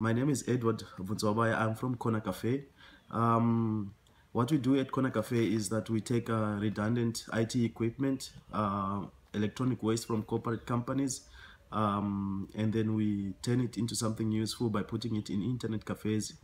My name is Edward Vutswabaya. I'm from Corner Cafe. Um, what we do at Corner Cafe is that we take uh, redundant IT equipment, uh, electronic waste from corporate companies, um, and then we turn it into something useful by putting it in internet cafes